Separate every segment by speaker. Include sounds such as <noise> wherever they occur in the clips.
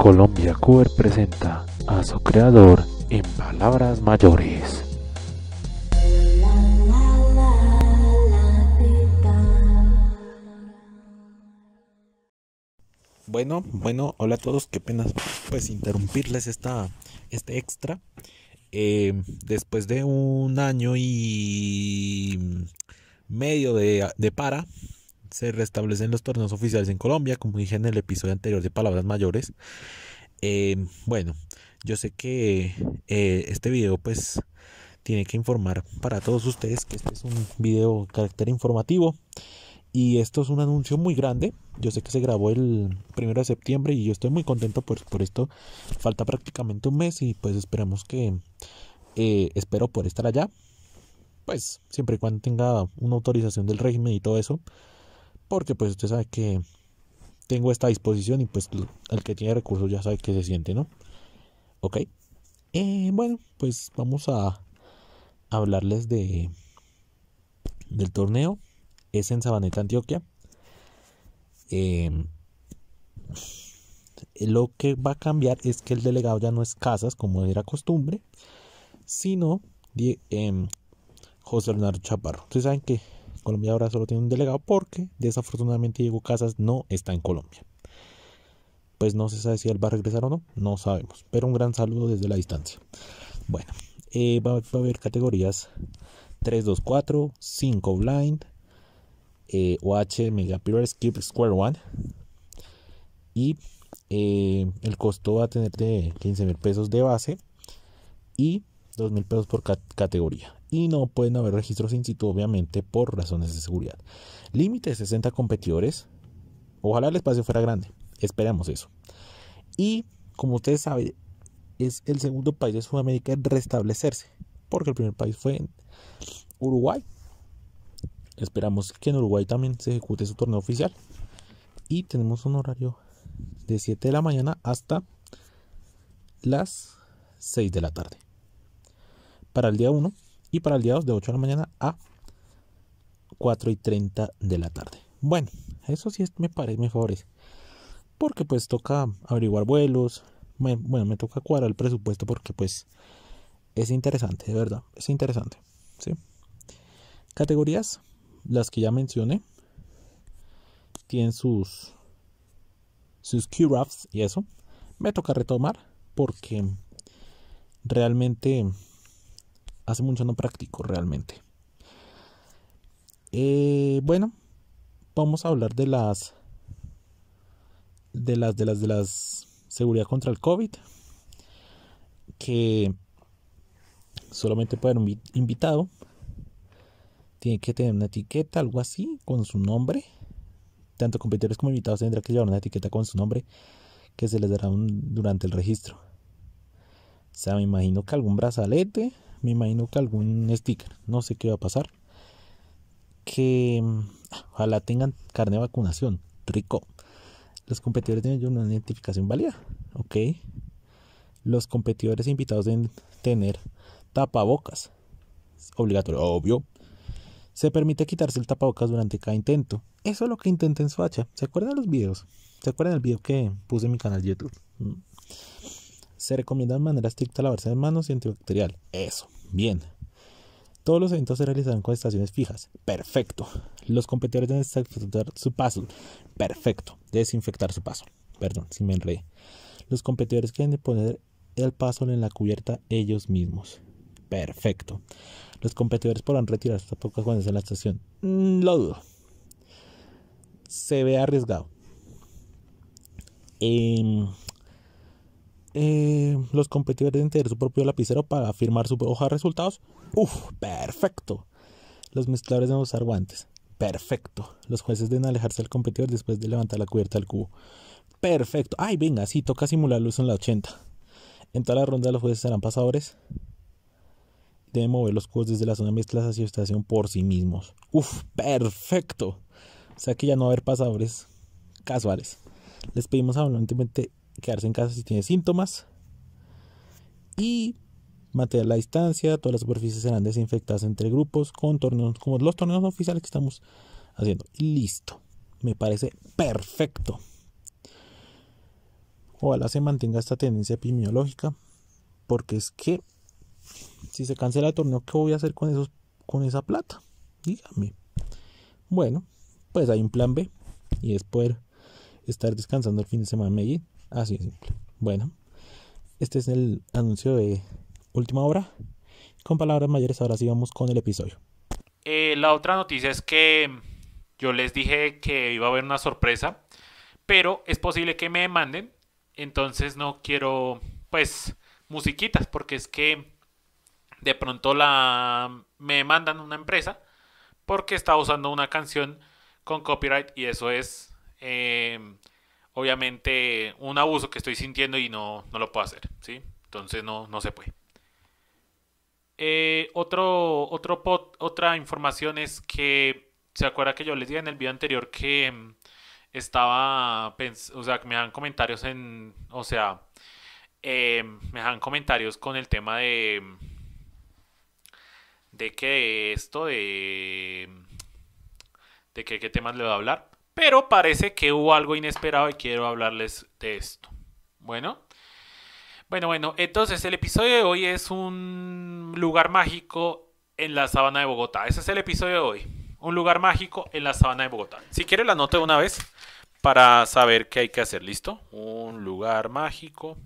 Speaker 1: Colombia Cover presenta a su creador en palabras mayores. Bueno, bueno, hola a todos, qué pena pues interrumpirles esta, este extra. Eh, después de un año y medio de, de para, se restablecen los torneos oficiales en Colombia, como dije en el episodio anterior de Palabras Mayores. Eh, bueno, yo sé que eh, este video pues tiene que informar para todos ustedes que este es un video de carácter informativo y esto es un anuncio muy grande. Yo sé que se grabó el primero de septiembre y yo estoy muy contento por, por esto. Falta prácticamente un mes y pues esperamos que eh, espero por estar allá. Pues siempre y cuando tenga una autorización del régimen y todo eso. Porque pues usted sabe que tengo esta disposición y pues el que tiene recursos ya sabe que se siente, ¿no? Ok. Eh, bueno, pues vamos a hablarles de del torneo. Es en Sabaneta, Antioquia. Eh, lo que va a cambiar es que el delegado ya no es Casas, como era costumbre, sino em, José Leonardo Chaparro. Ustedes saben que Colombia ahora solo tiene un delegado porque desafortunadamente Diego Casas no está en Colombia. Pues no se sabe si él va a regresar o no, no sabemos. Pero un gran saludo desde la distancia. Bueno, eh, va, a haber categorías 4 5 blind, eh, OH Mega Pure Skip Square One. Y eh, el costo va a tener de 15 mil pesos de base y 2 mil pesos por categoría y no pueden haber registros in situ, obviamente, por razones de seguridad. Límite de 60 competidores. Ojalá el espacio fuera grande. Esperamos eso. Y, como ustedes saben, es el segundo país de Sudamérica en restablecerse. Porque el primer país fue Uruguay. Esperamos que en Uruguay también se ejecute su torneo oficial. Y tenemos un horario de 7 de la mañana hasta las 6 de la tarde. Para el día 1 y para el día 2 de 8 de la mañana a 4 y 30 de la tarde. Bueno, eso sí es, me parece, mejor. Porque pues toca averiguar vuelos. bueno, me toca cuadrar el presupuesto porque pues es interesante, de verdad. Es interesante. ¿sí? Categorías, las que ya mencioné. Tienen sus, sus y eso. Me toca retomar porque realmente hace mucho no practico realmente. Eh, bueno, vamos a hablar de las de las de las de las seguridad contra el COVID que solamente puede haber un invitado tiene que tener una etiqueta, algo así, con su nombre. Tanto competidores como invitados tendrán que llevar una etiqueta con su nombre que se les dará durante el registro. O sea, me imagino que algún brazalete, me imagino que algún sticker, no sé qué va a pasar. Que mm, ojalá tengan carne de vacunación, rico. Los competidores tienen una identificación válida, ok. Los competidores invitados deben tener tapabocas, obligatorio, obvio. Se permite quitarse el tapabocas durante cada intento. Eso es lo que intenten su hacha ¿Se acuerdan los videos? ¿Se acuerdan el video que puse en mi canal de YouTube? Mm. Se recomienda de manera estricta lavarse de manos y antibacterial. Eso, bien. Todos los eventos se realizarán con estaciones fijas. Perfecto. Los competidores deben desinfectar su paso. Perfecto. Desinfectar su paso. Perdón, si me enredé. Los competidores deben de poner el paso en la cubierta ellos mismos. Perfecto. Los competidores podrán retirar sus pocas cuando de la estación. Mm, lo dudo. Se ve arriesgado. Eh, eh, los competidores deben tener su propio lapicero para firmar su hoja de resultados. Uf, perfecto. Los mezcladores deben usar guantes. Perfecto. Los jueces deben alejarse del competidor después de levantar la cubierta del cubo. Perfecto. Ay, venga, sí, toca simular luz en la 80. En toda la ronda los jueces serán pasadores. Deben mover los cubos desde la zona de mezclas hacia su estación por sí mismos. Uf, perfecto. O sea que ya no va a haber pasadores casuales. Les pedimos abundantemente quedarse en casa si tiene síntomas y mantener la distancia, todas las superficies serán desinfectadas entre grupos con torneos como los torneos oficiales que estamos haciendo. listo, me parece perfecto. Ojalá se mantenga esta tendencia epidemiológica, porque es que si se cancela el torneo, ¿qué voy a hacer con, esos, con esa plata? Dígame. Bueno, pues hay un plan B y es poder estar descansando el fin de semana en Medellín. Así de simple. Bueno, este es el anuncio de última hora. Con palabras mayores, ahora sí vamos con el episodio. Eh, la otra noticia es que yo les dije que iba a haber una sorpresa, pero es posible que me manden, Entonces no quiero, pues, musiquitas, porque es que de pronto la me mandan una empresa porque está usando una canción con copyright y eso es eh, obviamente un abuso que estoy sintiendo y no, lo puedo hacer, ¿sí? Entonces no, no se puede. Eh, otro, otro otra información es que, ¿se acuerda que yo les dije en el video anterior que mm, estaba, o sea, que me dan comentarios en, o sea, em, me dan comentarios con el tema de, mm, de que esto, de, mm, de que qué temas le voy a hablar. Pero parece que hubo algo inesperado y quiero hablarles de esto. Bueno. Bueno, bueno, entonces el episodio de hoy es un lugar mágico en la sabana de Bogotá. Ese es el episodio de hoy. Un lugar mágico en la sabana de Bogotá. Si quieres la anoto una vez para saber qué hay que hacer. ¿Listo? Un lugar mágico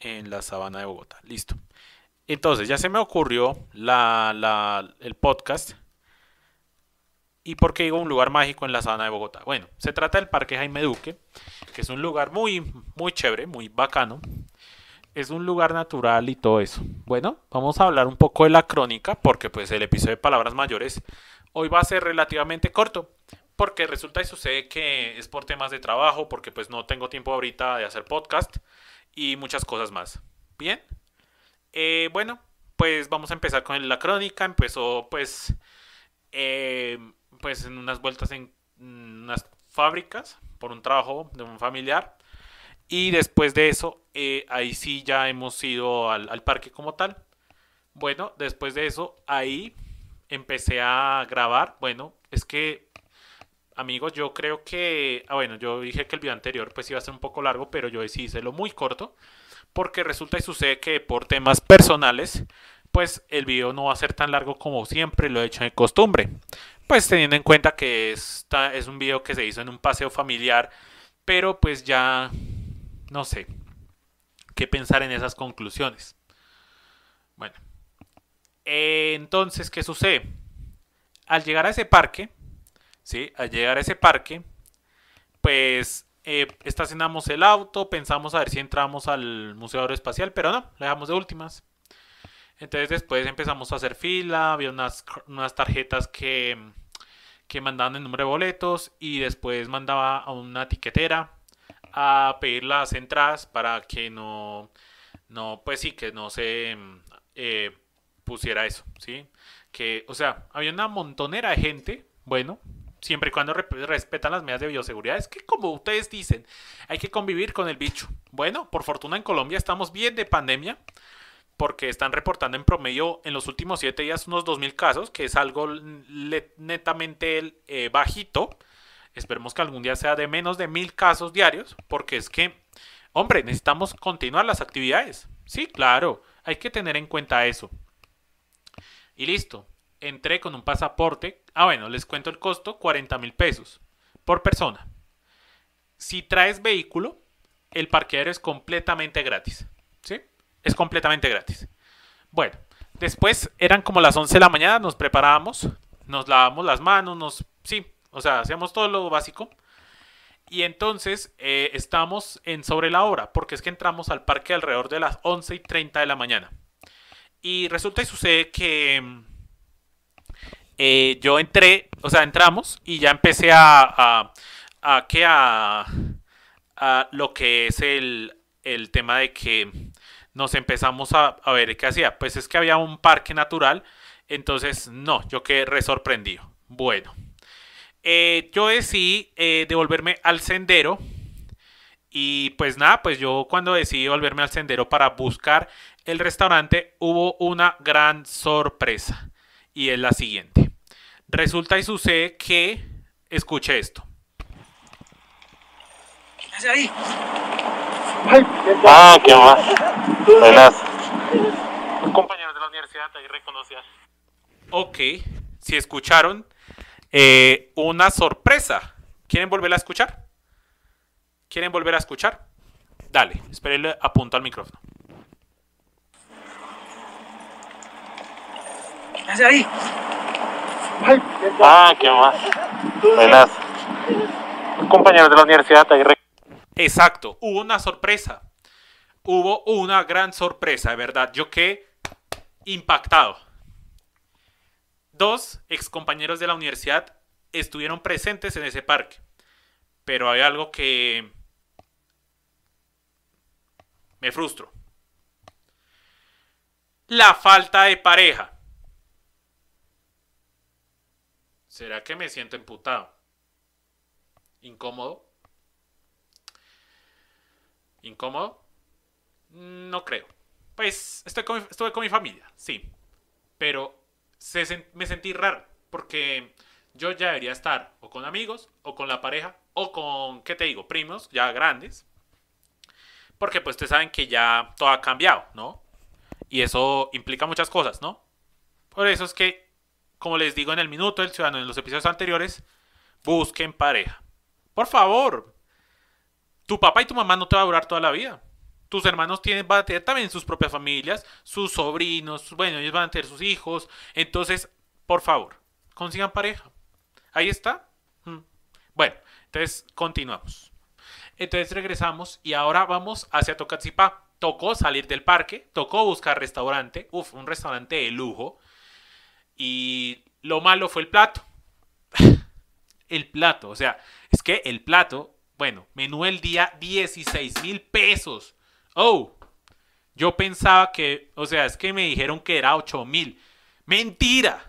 Speaker 1: en la sabana de Bogotá. Listo. Entonces, ya se me ocurrió el podcast ¿Y por qué digo un lugar mágico en la sabana de Bogotá? Bueno, se trata del Parque Jaime Duque, que es un lugar muy, muy chévere, muy bacano. Es un lugar natural y todo eso. Bueno, vamos a hablar un poco de la crónica, porque pues el episodio de Palabras Mayores hoy va a ser relativamente corto, porque resulta y sucede que es por temas de trabajo, porque pues no tengo tiempo ahorita de hacer podcast y muchas cosas más. Bien, eh, bueno, pues vamos a empezar con la crónica. Empezó pues... Eh, pues en unas vueltas en mm, unas fábricas por un trabajo de un familiar. Y después de eso, eh, ahí sí ya hemos ido al, parque como tal. Bueno, después de eso, ahí empecé a grabar. Bueno, es que, amigos, yo creo que. Ah, bueno, yo dije que el video anterior pues iba a ser un poco largo, pero yo decidí hacerlo muy corto. Porque resulta y sucede que por temas personales, pues el video no va a ser tan largo como siempre lo he hecho de costumbre. Pues teniendo en cuenta que es un video que se hizo en un paseo familiar, pero pues ya no sé qué pensar en esas conclusiones. Bueno, entonces, ¿qué sucede? Al llegar a ese parque, ¿sí? Al llegar a ese parque, pues eh, estacionamos el auto, pensamos a ver si entramos al Museo Aeroespacial, pero no, lo dejamos de últimas. Entonces después empezamos a hacer fila, había unas, tarjetas que, que mandaban el número de boletos y después mandaba a una tiquetera a pedir las entradas para que no, no pues sí, que no se eh, pusiera eso, ¿sí? Que, o sea, había una montonera de gente, bueno, siempre y cuando respetan las medidas de bioseguridad. Es que como ustedes dicen, hay que convivir con el bicho. Bueno, por fortuna en Colombia estamos bien de pandemia porque están reportando en promedio en los últimos siete días unos 2.000 casos, que es algo netamente eh, bajito. Esperemos que algún día sea de menos de 1.000 casos diarios, porque es que, hombre, necesitamos continuar las actividades. Sí, claro, hay que tener en cuenta eso. Y listo, entré con un pasaporte. Ah, bueno, les cuento el costo, 40 mil pesos por persona. Si traes vehículo, el parqueadero es completamente gratis. ¿Sí? Es completamente gratis. Bueno, después eran como las 11 de la mañana, nos preparábamos, nos lavábamos las manos, nos... Sí, o sea, hacíamos todo lo básico. Y entonces eh, estamos en sobre la hora, porque es que entramos al parque alrededor de las 11 y 30 de la mañana. Y resulta y sucede que eh, yo entré, o sea, entramos y ya empecé a, a, a, a, a lo que es el, el tema de que nos empezamos a, ver qué hacía. Pues es que había un parque natural, entonces no, yo quedé resorprendido. Bueno, eh, yo decidí eh, devolverme al sendero. Y pues nada, pues yo cuando decidí volverme al sendero para buscar el restaurante, hubo una gran sorpresa. Y es la siguiente. Resulta y sucede que... Escuche esto. ¿Qué hace ahí? Ah, qué más. Buenas. Compañeros de la universidad, ahí reconocías. Ok, si escucharon, eh, una sorpresa. ¿Quieren volver a escuchar? ¿Quieren volver a escuchar? Dale, espérenle, apunto al micrófono. hace ahí? Ah, qué más. Buenas. Compañeros de la universidad, ahí Exacto, hubo una sorpresa. Hubo una gran sorpresa, de verdad. Yo quedé impactado. Dos excompañeros de la universidad estuvieron presentes en ese parque. Pero hay algo que me frustro. La falta de pareja. ¿Será que me siento emputado? ¿Incómodo? ¿Incómodo? Mm, no creo. Pues estuve con mi familia, sí. Pero me sentí raro porque yo ya debería estar o con amigos, o con la pareja, o con, ¿qué te digo? Primos ya grandes. Porque pues ustedes saben que ya todo ha cambiado, ¿no? Y eso implica muchas cosas, ¿no? Por eso es que, como les digo en el minuto del ciudadano en los episodios anteriores, busquen pareja. Por favor, tu papá y tu mamá no te va a durar toda la vida. Tus hermanos tienen, van a tener también sus propias familias, sus sobrinos, bueno, ellos van a tener sus hijos. Entonces, por favor, consigan pareja. Ahí está. Mm. Bueno, entonces continuamos. Entonces regresamos y ahora vamos hacia Tocatzipá. Tocó salir del parque, tocó buscar restaurante, uf, un restaurante de lujo. Y lo malo fue el plato. <laughs> el plato, o sea, es que el plato bueno, menú el día, 16 mil pesos. Oh, yo pensaba que, o sea, es que me dijeron que era 8 mil. Mentira.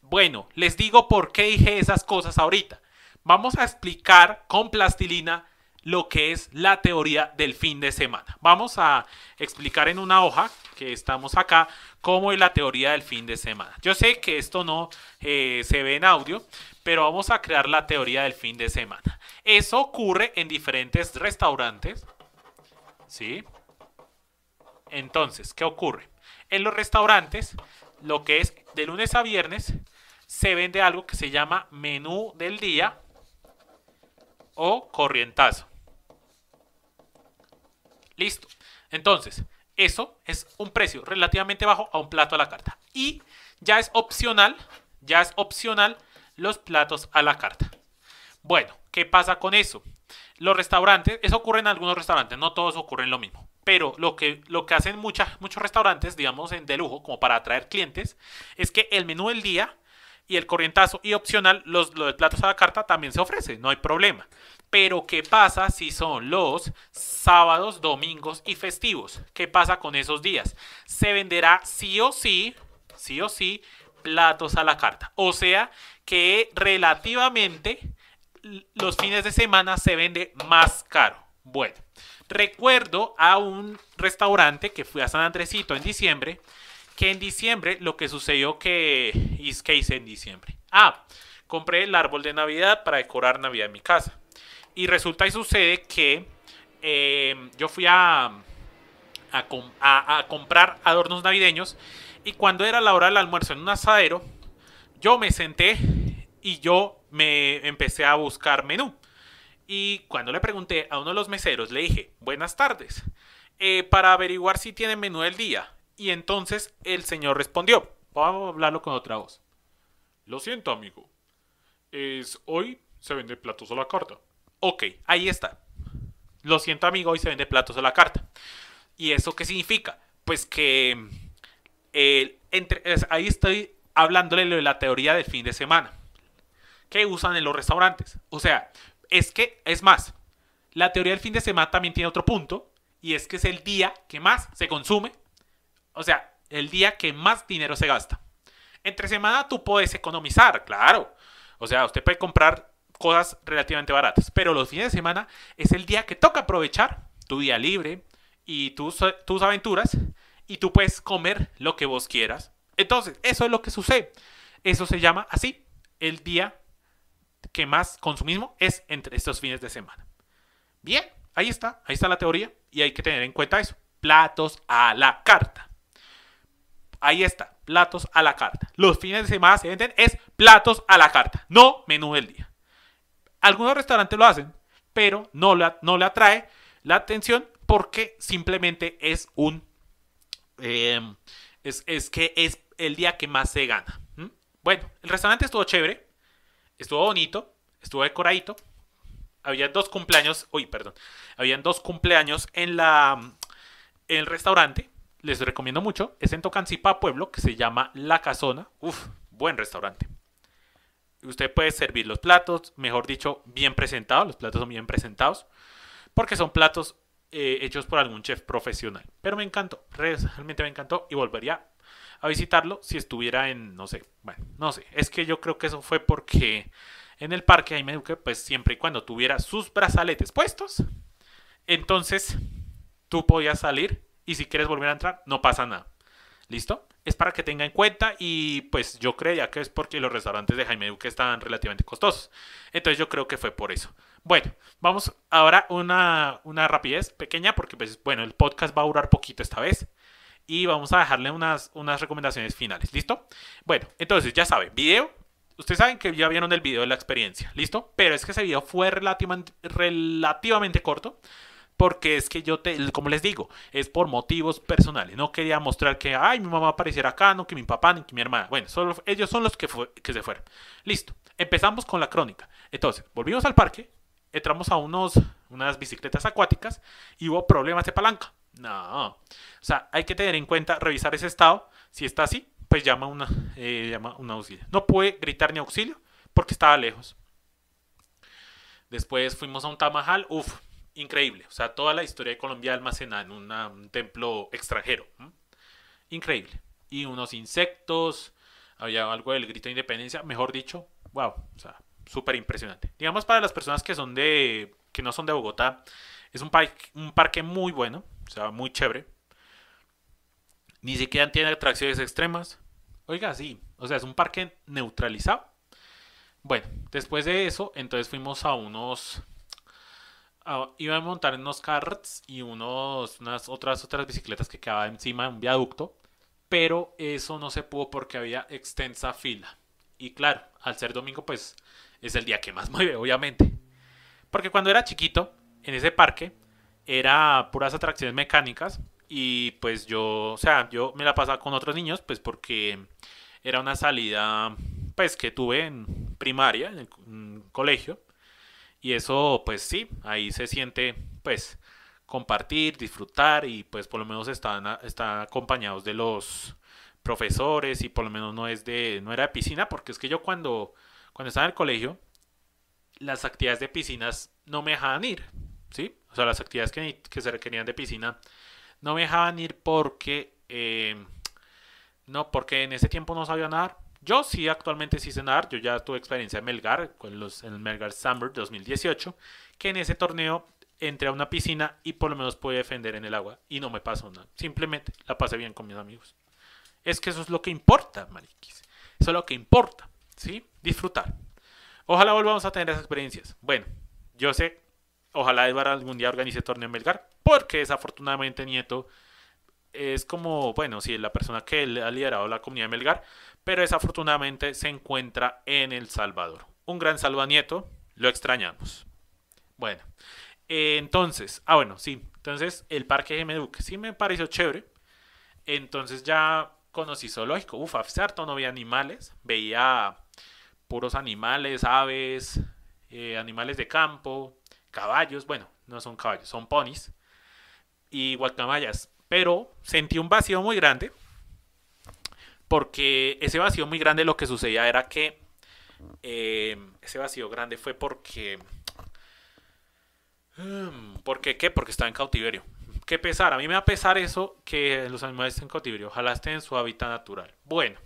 Speaker 1: Bueno, les digo por qué dije esas cosas ahorita. Vamos a explicar con plastilina lo que es la teoría del fin de semana. Vamos a explicar en una hoja que estamos acá cómo es la teoría del fin de semana. Yo sé que esto no eh, se ve en audio, pero vamos a crear la teoría del fin de semana. Eso ocurre en diferentes restaurantes, ¿sí? Entonces, ¿qué ocurre? En los restaurantes, lo que es de lunes a viernes, se vende algo que se llama menú del día o corrientazo. Listo. Entonces, eso es un precio relativamente bajo a un plato a la carta. Y ya es opcional, ya es opcional los platos a la carta. Bueno, ¿qué pasa con eso? Los restaurantes, eso ocurre en algunos restaurantes, no todos ocurren lo mismo. Pero lo que, lo que hacen muchos restaurantes, digamos, de lujo, como para atraer clientes, es que el menú del día y el corrientazo y opcional, los, los platos a la carta también se ofrece, no hay problema. Pero ¿qué pasa si son los sábados, domingos y festivos? ¿Qué pasa con esos días? Se venderá sí o sí, sí o sí, platos a la carta. O sea, que relativamente los fines de semana se vende más caro. Bueno, recuerdo a un restaurante que fui a San Andresito en diciembre, que en diciembre lo que sucedió que, que hice en diciembre. Ah, compré el árbol de Navidad para decorar Navidad en mi casa. Y resulta y sucede que em, yo fui a, a, a comprar adornos navideños y cuando era la hora del almuerzo en un asadero, yo me senté y yo me empecé a buscar menú. Y cuando le pregunté a uno de los meseros, le dije, buenas tardes, eh, para averiguar si tiene menú del día. Y entonces el señor respondió, vamos a hablarlo con otra voz. Lo siento, amigo. Es hoy se vende platos a la carta. Ok, ahí está. Lo siento, amigo, hoy se vende platos a la carta. ¿Y eso qué significa? Pues que eh, entre, ahí estoy hablándole de la teoría del fin de semana que usan en los restaurantes. O sea, es que, es más, la teoría del fin de semana también tiene otro punto, y es que es el día que más se consume, o sea, el día que más dinero se gasta. Entre semana tú puedes economizar, claro. O sea, usted puede comprar cosas relativamente baratas, pero los fines de semana es el día que toca aprovechar tu día libre y tus, tus aventuras, y tú puedes comer lo que vos quieras. Entonces, eso es lo que sucede. Eso se llama así, el día que más consumismo es entre estos fines de semana. Bien, ahí está, ahí está la teoría y hay que tener en cuenta eso. Platos a la carta. Ahí está, platos a la carta. Los fines de semana se venden es platos a la carta, no menú del día. Algunos restaurantes lo hacen, pero no, no le atrae la atención porque simplemente es un... Em, es, que es el día que más se gana. Bueno, el restaurante estuvo chévere, Estuvo bonito, estuvo decoradito. Había dos cumpleaños, uy, perdón. Habían dos cumpleaños en la el restaurante. Les recomiendo mucho. Es en Tocancipá, pueblo, que se llama La Casona. Uf, buen restaurante. Usted puede servir los platos, mejor dicho, bien presentados. Los platos son bien presentados. Porque son platos eh, hechos por algún chef profesional. Pero me encantó, realmente me encantó y volvería a visitarlo si estuviera en, no sé, bueno, no sé. Es que yo creo que eso fue porque en el parque Jaime Duque, pues siempre y cuando tuviera sus brazaletes puestos, entonces tú podías salir y si quieres volver a entrar, no pasa nada. ¿Listo? Es para que tenga en cuenta y pues yo creía que es porque los restaurantes de Jaime Duque estaban relativamente costosos. Entonces yo creo que fue por eso. Bueno, vamos ahora una, una rapidez pequeña porque pues bueno, el podcast va a durar poquito esta vez y vamos a dejarle unas, unas recomendaciones finales. ¿Listo? Bueno, entonces ya sabe. video. Ustedes saben que ya vieron el video de la experiencia, ¿listo? Pero es que ese video fue relativamente, corto porque es que yo te, como les digo, es por motivos personales. No quería mostrar que, ay, mi mamá apareciera acá, no que mi papá, ni que mi hermana. Bueno, solo, ellos son los que, que se fueron. Listo, empezamos con la crónica. Entonces, volvimos al parque, entramos a unos, unas bicicletas acuáticas y hubo problemas de palanca. No. O sea, hay que tener en cuenta, revisar ese estado. Si está así, pues llama una, eh, llama un auxilio. No pude gritar ni auxilio porque estaba lejos. Después fuimos a un tamajal. Uf, increíble. O sea, toda la historia de Colombia almacenada en un templo extranjero. Increíble. Y unos insectos. Había algo del grito de independencia. Mejor dicho, wow. O sea, súper impresionante. Digamos para las personas que son de. que no son de Bogotá. Es un parque muy bueno. O sea, muy chévere. Ni siquiera tiene atracciones extremas. Oiga, sí. O sea, es un parque neutralizado. Bueno, después de eso, entonces fuimos a unos... iba a montar unos carts y unos, unas otras, otras bicicletas que quedaban encima de un viaducto. Pero eso no se pudo porque había extensa fila. Y claro, al ser domingo, pues es el día que más <laughs> mueve, obviamente. Porque cuando era chiquito, en ese parque, era puras atracciones mecánicas y pues yo, o sea, yo me la pasaba con otros niños pues porque era una salida pues que tuve en primaria, en, el, colegio y eso pues sí, ahí se siente pues compartir, disfrutar y pues por lo menos están, acompañados de los profesores y por lo menos no es de no era de piscina porque es que yo cuando cuando estaba en el colegio las actividades de piscinas no me dejaban ir, ¿sí? o sea, las actividades que, se requerían de piscina, no me dejaban ir porque, em, no, porque en ese tiempo no sabía nadar. Yo sí, actualmente sí sé nadar, yo ya tuve experiencia en Melgar, con los, en el Melgar Summer 2018, que en ese torneo entré a una piscina y por lo menos pude defender en el agua y no me pasó nada. Simplemente la pasé bien con mis amigos. Es que eso es lo que importa, mariquis. Eso es lo que importa, ¿sí? Disfrutar. Ojalá volvamos a tener esas experiencias. Bueno, yo sé Ojalá Edward algún día organice torneo en Melgar, porque desafortunadamente Nieto es como, bueno, sí, es la persona que ha liderado la comunidad de Melgar, pero desafortunadamente se encuentra en El Salvador. Un gran saludo a Nieto, lo extrañamos. Bueno, eh, entonces, ah, bueno, sí, entonces el parque GM Duque sí me pareció chévere. Entonces ya conocí zoológico, ufa, cierto, no veía animales, veía puros animales, aves, eh, animales de campo, caballos, bueno, no son caballos, son ponis y guacamayas. Pero sentí un vacío muy grande, porque ese vacío muy grande lo que sucedía era que em, ese vacío grande fue porque... Em, ¿Por qué qué? Porque estaba en cautiverio. ¿Qué pesar? A mí me va a pesar eso que los animales estén en cautiverio. Ojalá estén en su hábitat natural. Bueno,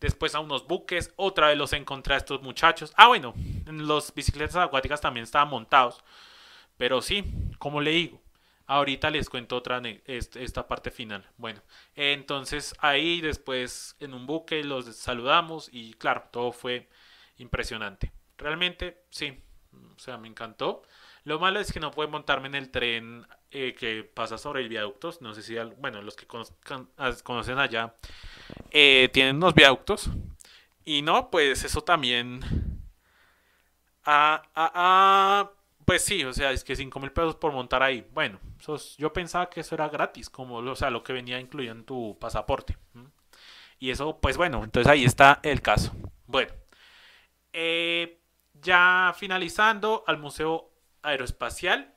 Speaker 1: después a unos buques. Otra vez los encontré a estos muchachos. Ah, bueno, en las bicicletas acuáticas también estaban montados. Pero sí, como le digo, ahorita les cuento otra esta parte final. Bueno, entonces ahí después en un buque los saludamos y claro, todo fue impresionante. Realmente sí, o sea, me encantó. Lo malo es que no pude montarme en el tren eh, que pasa sobre el viaductos. No sé si, bueno, los que conozcan, ah, conocen allá eh, tienen unos viaductos. Y no, pues eso también. Ah, ah, ah, pues sí, o sea, es que 5 mil pesos por montar ahí. Bueno, yo pensaba que eso era gratis, como o sea, lo que venía incluido en tu pasaporte. Y eso, pues bueno, entonces ahí está el caso. Bueno, eh, ya finalizando al Museo Aeroespacial,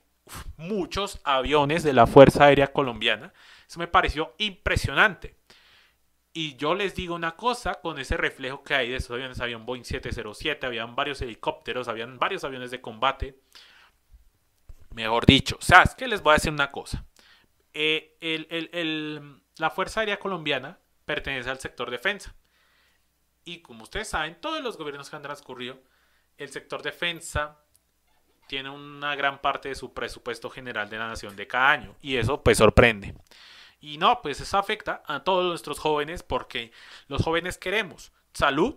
Speaker 1: muchos aviones de la Fuerza Aérea Colombiana. Eso me pareció impresionante. Y yo les digo una cosa, con ese reflejo que hay de esos aviones, había un Boeing 707, habían varios helicópteros, habían varios aviones de combate. Mejor dicho, o sea, es que les voy a decir una cosa. Eh, la Fuerza Aérea Colombiana pertenece al sector defensa. Y como ustedes saben, todos los gobiernos que han transcurrido, el sector defensa tiene una gran parte de su presupuesto general de la nación de cada año. Y eso pues sorprende. Y no, pues eso afecta a todos nuestros jóvenes porque los jóvenes queremos salud,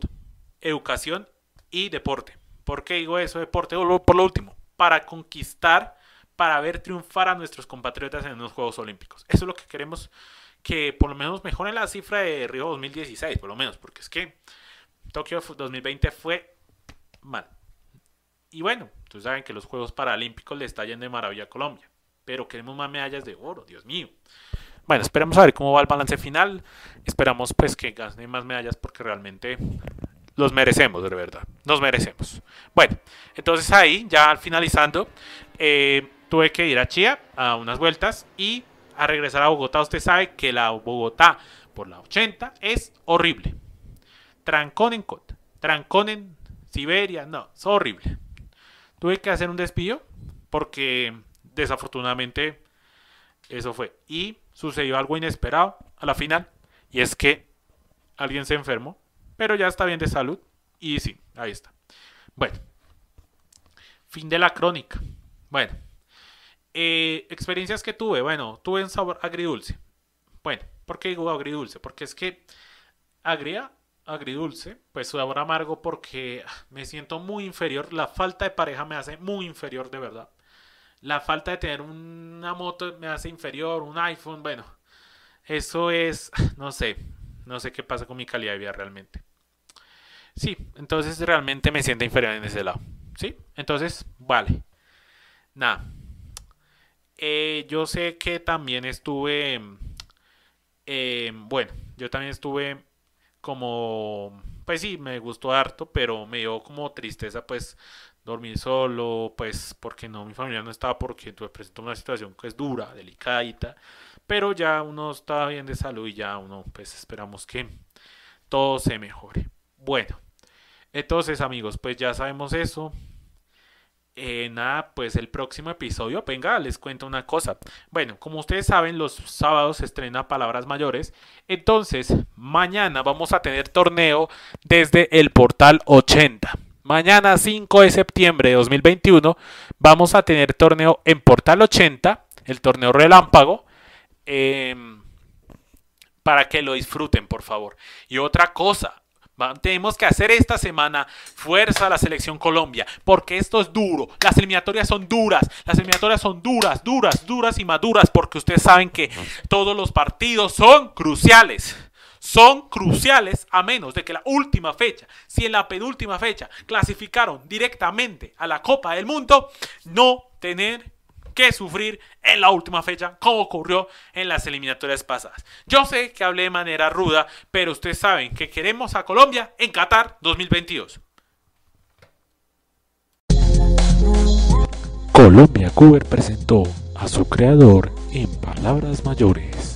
Speaker 1: educación y deporte. ¿Por qué digo eso? Deporte, por lo último, para conquistar para ver triunfar a nuestros compatriotas en los Juegos Olímpicos. Eso es lo que queremos que por lo menos mejoren la cifra de Río 2016, por lo menos, porque es que Tokio 2020 fue mal. Y bueno, ustedes saben que los Juegos Paralímpicos le estallan de maravilla a Colombia, pero queremos más medallas de oro, Dios mío. Bueno, esperamos a ver cómo va el balance final. Esperamos pues que gane más medallas porque realmente los merecemos, de verdad. Nos merecemos. Bueno, entonces ahí, ya finalizando, eh, tuve que ir a Chía a unas vueltas y a regresar a Bogotá. Usted sabe que la Bogotá por la 80 es horrible. Trancón en Cota, trancón en Siberia, no, es horrible. Tuve que hacer un despido porque desafortunadamente eso fue. Y sucedió algo inesperado a la final y es que alguien se enfermó, pero ya está bien de salud y sí, ahí está. Bueno, fin de la crónica. Bueno. Eh, experiencias que tuve, bueno, tuve un sabor agridulce. Bueno, ¿por qué digo agridulce? Porque es que agria, agridulce, pues sabor amargo porque ah, me siento muy inferior. La falta de pareja me hace muy inferior de verdad. La falta de tener una moto me hace inferior, un iPhone, bueno. Eso es, <laughs> no sé, no sé qué pasa con mi calidad de vida realmente. Sí, entonces realmente me siento inferior en ese lado. ¿Sí? Entonces, vale. Nada. Eh, yo sé que también estuve, em, bueno, yo también estuve como, pues sí, me gustó harto, pero me dio como tristeza pues dormir solo, pues porque no, mi familia no estaba, porque pues, presentó una situación que es dura, delicadita, pero ya uno está bien de salud y ya uno, pues esperamos que todo se mejore. Bueno, entonces amigos, pues ya sabemos eso, eh, nada, pues el próximo episodio, venga, les cuento una cosa. Bueno, como ustedes saben, los sábados se estrena Palabras Mayores. Entonces, mañana vamos a tener torneo desde el portal 80. Mañana 5 de septiembre de 2021 vamos a tener torneo en portal 80, el torneo relámpago. Em, para que lo disfruten, por favor. Y otra cosa, tenemos que hacer esta semana fuerza a la selección Colombia, porque esto es duro. Las eliminatorias son duras, las eliminatorias son duras, duras, duras y maduras, porque ustedes saben que todos los partidos son cruciales. Son cruciales a menos de que la última fecha, si en la penúltima fecha clasificaron directamente a la Copa del Mundo, no tener que sufrir en la última fecha, como ocurrió en las eliminatorias pasadas. Yo sé que hablé de manera ruda, pero ustedes saben que queremos a Colombia en Qatar 2022. Colombia Cuber presentó a su creador en palabras mayores.